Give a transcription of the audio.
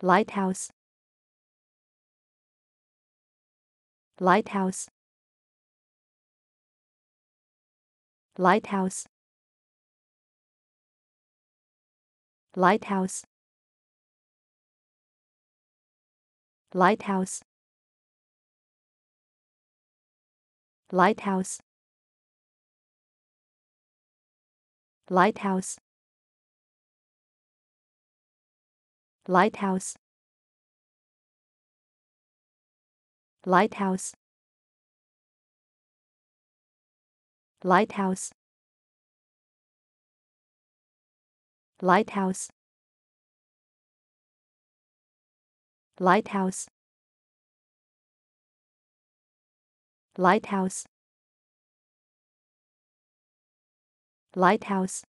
lighthouse lighthouse lighthouse lighthouse lighthouse lighthouse lighthouse lighthouse lighthouse lighthouse lighthouse lighthouse lighthouse lighthouse